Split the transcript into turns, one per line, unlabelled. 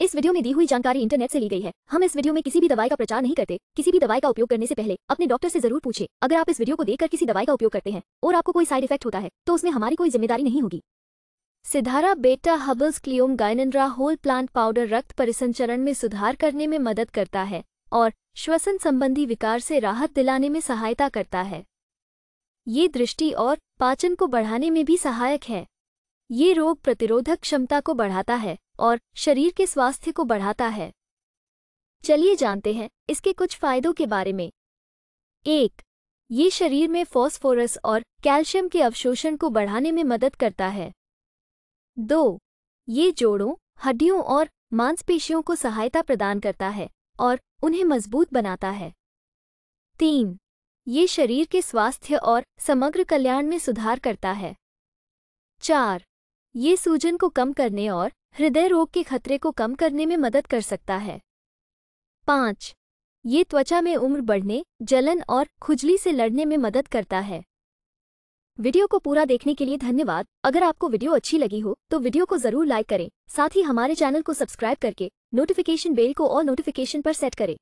इस वीडियो में दी हुई जानकारी इंटरनेट से ली गई है हम इस वीडियो में किसी भी दवाई का प्रचार नहीं करते किसी भी दवाई का उपयोग करने से पहले अपने डॉक्टर से जरूर पूछे अगर आप इस वीडियो को देखकर किसी दवाई का उपयोग करते हैं और आपको कोई साइड इफेक्ट होता है तो उसमें हमारी कोई जिम्मेदारी नहीं होगी सिधारा बेटा herbals cleome gynandra whole plant powder रक्त परिसंचरण में सुधार करने में मदद करता है और श्वसन संबंधी विकार से राहत दिलाने में सहायता करता है ये दृष्टि और पाचन को बढ़ाने में भी सहायक है ये रोग प्रतिरोधक क्षमता को बढ़ाता है और शरीर के स्वास्थ्य को बढ़ाता है चलिए जानते हैं इसके कुछ फायदों के बारे में एक ये शरीर में फॉस्फोरस और कैल्शियम के अवशोषण को बढ़ाने में मदद करता है दो ये जोड़ों हड्डियों और मांसपेशियों को सहायता प्रदान करता है और उन्हें मजबूत बनाता है तीन ये शरीर के स्वास्थ्य और समग्र कल्याण में सुधार करता है चार ये सूजन को कम करने और हृदय रोग के खतरे को कम करने में मदद कर सकता है पाँच ये त्वचा में उम्र बढ़ने जलन और खुजली से लड़ने में मदद करता है वीडियो को पूरा देखने के लिए धन्यवाद अगर आपको वीडियो अच्छी लगी हो तो वीडियो को जरूर लाइक करें साथ ही हमारे चैनल को सब्सक्राइब करके नोटिफिकेशन बेल को और नोटिफिकेशन पर सेट करें